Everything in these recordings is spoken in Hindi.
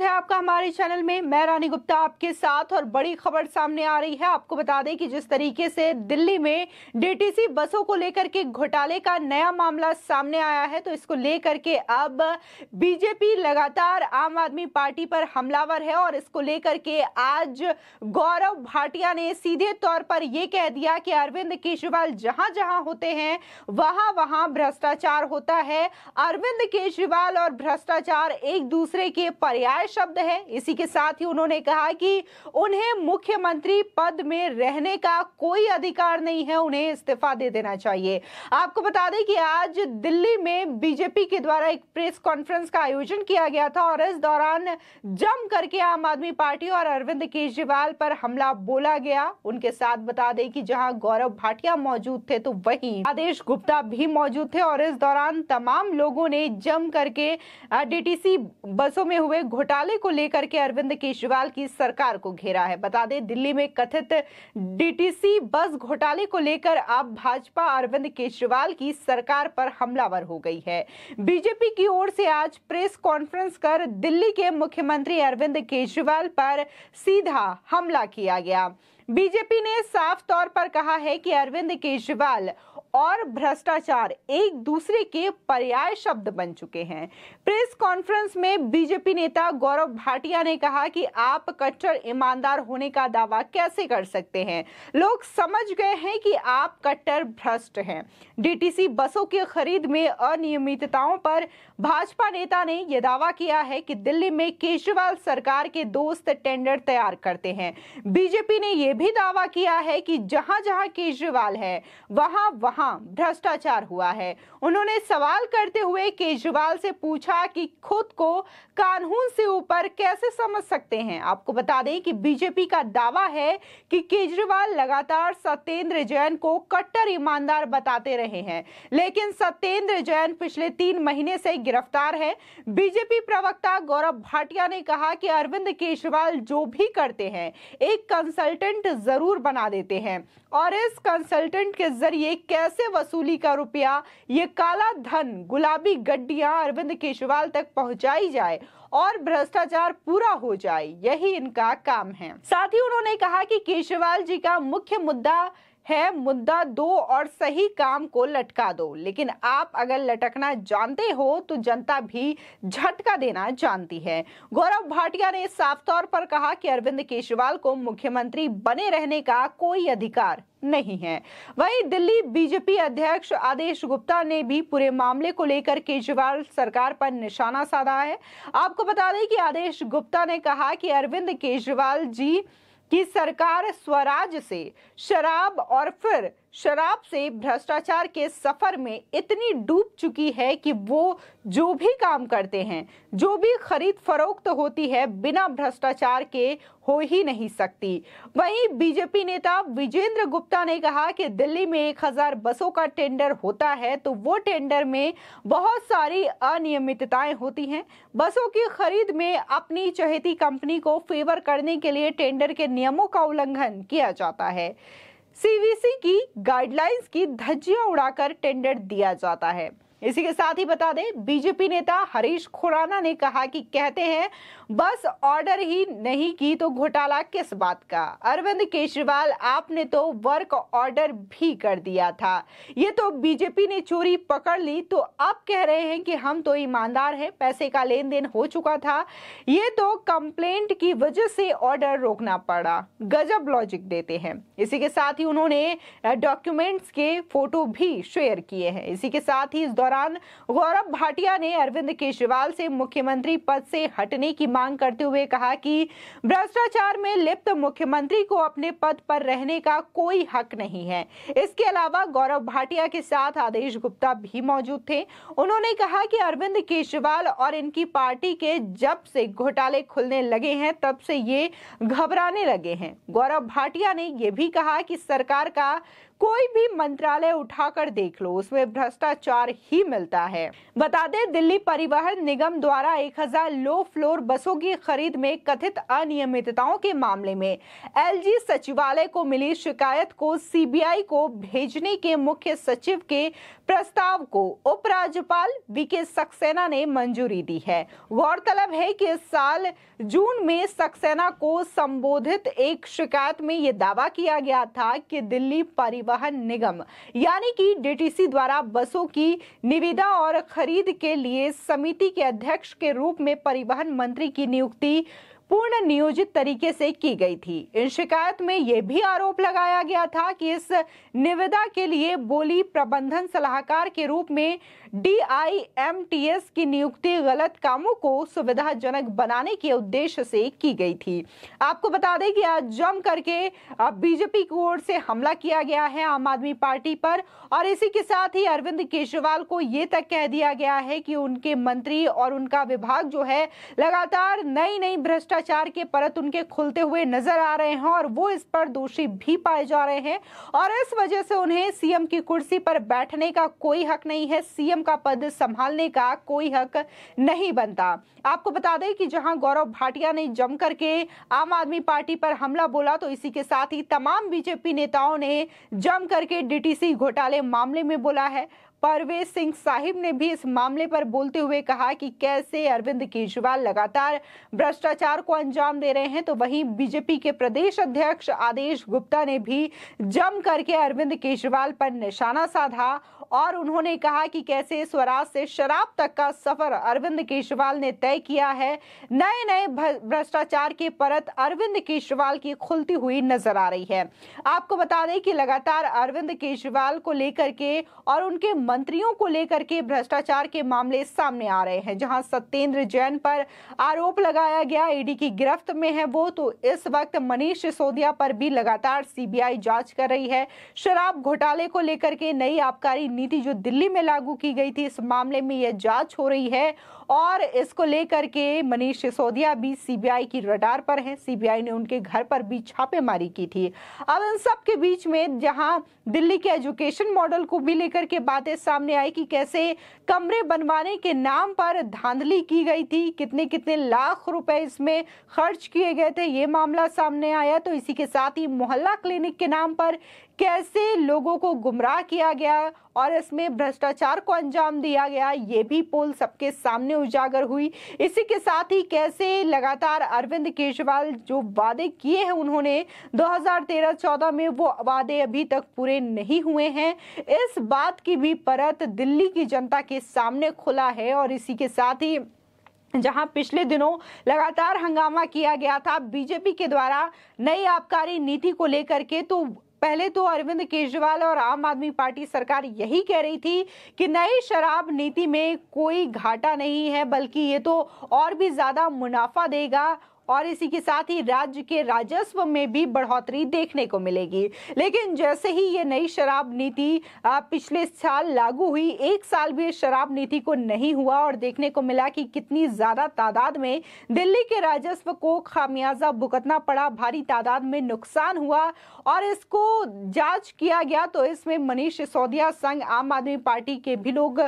स्वागत है आपका हमारे चैनल में मैं रानी गुप्ता आपके साथ और बड़ी खबर सामने आ रही है आपको बता दें कि जिस तरीके से दिल्ली में डीटीसी बसों को लेकर के घोटाले का नया मामला सामने आया है तो इसको लेकर के अब बीजेपी लगातार आम आदमी पार्टी पर हमलावर है और इसको लेकर के आज गौरव भाटिया ने सीधे तौर पर यह कह दिया कि अरविंद केजरीवाल जहां जहां होते हैं वहां वहां भ्रष्टाचार होता है अरविंद केजरीवाल और भ्रष्टाचार एक दूसरे के पर्याय शब्द है इसी के साथ ही उन्होंने कहा कि उन्हें मुख्यमंत्री पद में रहने का कोई अधिकार नहीं है उन्हें इस्तीफा दे देना चाहिए आपको बता दें कि आज दिल्ली में बीजेपी के द्वारा एक प्रेस कॉन्फ्रेंस का आयोजन किया गया था और इस दौरान जम करके आम आदमी पार्टी और अरविंद केजरीवाल पर हमला बोला गया उनके साथ बता दें कि जहां गौरव भाटिया मौजूद थे तो वहीं आदेश गुप्ता भी मौजूद थे और इस दौरान तमाम लोगों ने जम करके डीटीसी बसों में हुए घोटाले घोटाले को लेकर के अरविंद केजरीवाल की सरकार को घेरा है बता दें दिल्ली में कथित डीटीसी बस घोटाले को लेकर अब भाजपा अरविंद केजरीवाल की सरकार पर हमलावर हो गई है बीजेपी की ओर से आज प्रेस कॉन्फ्रेंस कर दिल्ली के मुख्यमंत्री अरविंद केजरीवाल पर सीधा हमला किया गया बीजेपी ने साफ तौर पर कहा है कि अरविंद केजरीवाल और भ्रष्टाचार एक दूसरे के पर्याय शब्द बन चुके हैं प्रेस कॉन्फ्रेंस में बीजेपी नेता गौरव भाटिया ने कहा कि आप कट्टर ईमानदार होने का दावा कैसे कर सकते हैं लोग समझ गए हैं कि आप कट्टर भ्रष्ट हैं डीटीसी बसों की खरीद में अनियमितताओं पर भाजपा नेता ने यह दावा किया है कि दिल्ली में केजरीवाल सरकार के दोस्त टेंडर तैयार करते हैं बीजेपी ने यह भी दावा किया है कि जहां जहां केजरीवाल है वहां वहां हाँ भ्रष्टाचार हुआ है उन्होंने सवाल करते हुए केजरीवाल से पूछा कि खुद को कानून से ऊपर कैसे समझ सकते हैं आपको बता दें कि बीजेपी का दावा है कि केजरीवाल लगातार सत्येंद्र जैन को कट्टर ईमानदार बताते रहे हैं लेकिन सत्येंद्र जैन पिछले तीन महीने से गिरफ्तार है बीजेपी प्रवक्ता गौरव भाटिया ने कहा कि अरविंद केजरीवाल जो भी करते हैं एक कंसल्टेंट जरूर बना देते हैं और इस कंसल्टेंट के जरिए कैसे से वसूली का रुपया ये काला धन गुलाबी गड्डिया अरविंद केजरीवाल तक पहुंचाई जाए और भ्रष्टाचार पूरा हो जाए यही इनका काम है साथ ही उन्होंने कहा कि केजरीवाल जी का मुख्य मुद्दा है मुद्दा दो और सही काम को लटका दो लेकिन आप अगर लटकना जानते हो तो जनता भी झटका देना जानती है गौरव भाटिया ने साफ तौर पर कहा कि अरविंद केजरीवाल को मुख्यमंत्री बने रहने का कोई अधिकार नहीं है वहीं दिल्ली बीजेपी अध्यक्ष आदेश गुप्ता ने भी पूरे मामले को लेकर केजरीवाल सरकार पर निशाना साधा है आपको बता दें कि आदेश गुप्ता ने कहा कि अरविंद केजरीवाल जी कि सरकार स्वराज से शराब और फिर शराब से भ्रष्टाचार के सफ़र में इतनी डूब चुकी है कि वो जो भी काम करते हैं जो भी खरीद फरोख्त तो होती है बिना भ्रष्टाचार के हो ही नहीं सकती वहीं बीजेपी नेता विजेंद्र गुप्ता ने कहा कि दिल्ली में एक हज़ार बसों का टेंडर होता है तो वो टेंडर में बहुत सारी अनियमितताएं होती हैं बसों की खरीद में अपनी चहेती कंपनी को फेवर करने के लिए टेंडर के नियमों का उल्लंघन किया जाता है सीवीसी की गाइडलाइंस की धज्जियां उड़ाकर टेंडर दिया जाता है इसी के साथ ही बता दें बीजेपी नेता हरीश खुराना ने कहा कि कहते हैं बस ऑर्डर ही नहीं की तो घोटाला किस बात का अरविंद केजरीवाल आपने तो वर्क ऑर्डर भी कर दिया था ये तो बीजेपी ने चोरी पकड़ ली तो अब कह रहे हैं कि हम तो ईमानदार हैं पैसे का लेन देन हो चुका था ये तो कंप्लेंट की वजह से ऑर्डर रोकना पड़ा गजब लॉजिक देते हैं इसी के साथ ही उन्होंने डॉक्यूमेंट्स के फोटो भी शेयर किए हैं इसी के साथ ही इस दौरान गौरव भाटिया ने अरविंद केजरीवाल से मुख्यमंत्री पद से हटने की मांग मांग करते हुए कहा कि भ्रष्टाचार में लिप्त मुख्यमंत्री को अपने पद पर रहने का कोई हक नहीं है इसके अलावा गौरव भाटिया के साथ आदेश गुप्ता भी मौजूद थे उन्होंने कहा कि अरविंद केजरीवाल और इनकी पार्टी के जब से घोटाले खुलने लगे हैं तब से ये घबराने लगे हैं गौरव भाटिया ने यह भी कहा कि सरकार का कोई भी मंत्रालय उठाकर देख लो उसमें भ्रष्टाचार ही मिलता है बता दें दिल्ली परिवहन निगम द्वारा 1000 लो फ्लोर बसों की खरीद में कथित अनियमितताओं के मामले में एलजी सचिवालय को मिली शिकायत को सीबीआई को भेजने के मुख्य सचिव के प्रस्ताव को उपराज्यपाल वी के सक्सेना ने मंजूरी दी है गौरतलब है कि इस साल जून में सक्सेना को संबोधित एक शिकायत में ये दावा किया गया था कि दिल्ली परिवहन परिवहन निगम यानी कि डीटीसी द्वारा बसों की निविदा और खरीद के लिए समिति के अध्यक्ष के रूप में परिवहन मंत्री की नियुक्ति पूर्ण नियोजित तरीके से की गई थी इन शिकायत में यह भी आरोप लगाया गया था कि इस निविदा के लिए बोली प्रबंधन सलाहकार के रूप में डीआईएमटीएस की नियुक्ति गलत कामों को सुविधाजनक बनाने के उद्देश्य से की गई थी आपको बता दें कि आज जम करके बीजेपी की ओर से हमला किया गया है आम आदमी पार्टी पर और इसी के साथ ही अरविंद केजरीवाल को ये तक कह दिया गया है कि उनके मंत्री और उनका विभाग जो है लगातार नई नई भ्रष्टाचार भ्रष्टाचार के परत उनके खुलते हुए नजर आ रहे हैं और वो इस पर दोषी भी पाए जा रहे हैं और इस वजह से उन्हें सीएम की कुर्सी पर बैठने का कोई हक नहीं है सीएम का पद संभालने का कोई हक नहीं बनता आपको बता दें कि जहां गौरव भाटिया ने जम करके आम आदमी पार्टी पर हमला बोला तो इसी के साथ ही तमाम बीजेपी नेताओं ने जम करके डीटीसी घोटाले मामले में बोला है परवेज सिंह साहिब ने भी इस मामले पर बोलते हुए कहा कि कैसे अरविंद केजरीवाल लगातार भ्रष्टाचार को अंजाम दे रहे हैं तो वहीं बीजेपी के प्रदेश अध्यक्ष आदेश गुप्ता ने भी जम करके अरविंद केजरीवाल पर निशाना साधा और उन्होंने कहा कि कैसे स्वराज से शराब तक का सफर अरविंद केजरीवाल ने तय किया है नए नए भ्रष्टाचार के परत अरविंद केजरीवाल की खुलती हुई नजर आ रही है आपको बता दें कि लगातार अरविंद केजरीवाल को लेकर के और उनके मंत्रियों को लेकर के भ्रष्टाचार के मामले सामने आ रहे हैं जहां सत्येंद्र जैन पर आरोप लगाया गया ईडी की गिरफ्त में है वो तो इस वक्त मनीष सिसोदिया पर भी लगातार सीबीआई जांच कर रही है शराब घोटाले को लेकर के नई आबकारी नीति जो दिल्ली में लागू की गई थी इस मामले में यह जांच हो रही है और इसको लेकर के मनीष सिसोदिया भी सीबीआई की रडार पर है सीबीआई ने उनके घर पर भी छापेमारी की थी अब इन सब के बीच में जहां दिल्ली के एजुकेशन मॉडल को भी लेकर के बातें सामने आई कि कैसे कमरे बनवाने के नाम पर धांधली की गई थी कितने कितने लाख रुपए इसमें खर्च किए गए थे ये मामला सामने आया तो इसी के साथ ही मोहल्ला क्लिनिक के नाम पर कैसे लोगों को गुमराह किया गया और इसमें भ्रष्टाचार को अंजाम दिया गया ये भी पोल सबके सामने उजागर हुई इसी के साथ ही कैसे लगातार अरविंद केजरीवाल जो वादे किए हैं उन्होंने 2013-14 में वो वादे अभी तक पूरे नहीं हुए हैं इस बात की भी परत दिल्ली की जनता के सामने खुला है और इसी के साथ ही जहां पिछले दिनों लगातार हंगामा किया गया था बीजेपी के द्वारा नई आबकारी नीति को लेकर के तो पहले तो अरविंद केजरीवाल और आम आदमी पार्टी सरकार यही कह रही थी कि नई शराब नीति में कोई घाटा नहीं है बल्कि ये तो और भी ज़्यादा मुनाफा देगा और इसी के साथ ही राज्य के राजस्व में भी बढ़ोतरी देखने को मिलेगी लेकिन जैसे ही ये नई शराब नीति पिछले साल लागू हुई एक साल भी शराब नीति को नहीं हुआ और देखने को मिला कि कितनी ज़्यादा तादाद में दिल्ली के राजस्व को खामियाजा भुगतना पड़ा भारी तादाद में नुकसान हुआ और इसको जांच किया गया तो इसमें मनीष सिसोदिया संघ आम आदमी पार्टी के भी लोग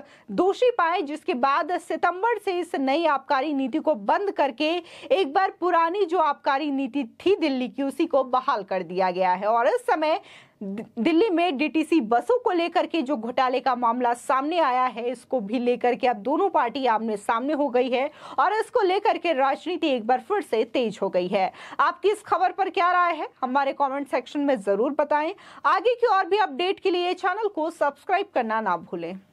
दोषी पाए जिसके बाद सितंबर से इस नई आबकारी नीति को बंद करके एक बार पूरा पुरानी जो आबकारी नीति थी दिल्ली की उसी को बहाल कर दिया गया है और इस समय दिल्ली में डीटीसी बसों को लेकर के जो घोटाले का मामला सामने आया है इसको भी लेकर के अब दोनों पार्टी आमने सामने हो गई है और इसको लेकर के राजनीति एक बार फिर से तेज हो गई है आपकी इस खबर पर क्या राय है हमारे कमेंट सेक्शन में जरूर बताएं आगे की और भी अपडेट के लिए चैनल को सब्सक्राइब करना ना भूलें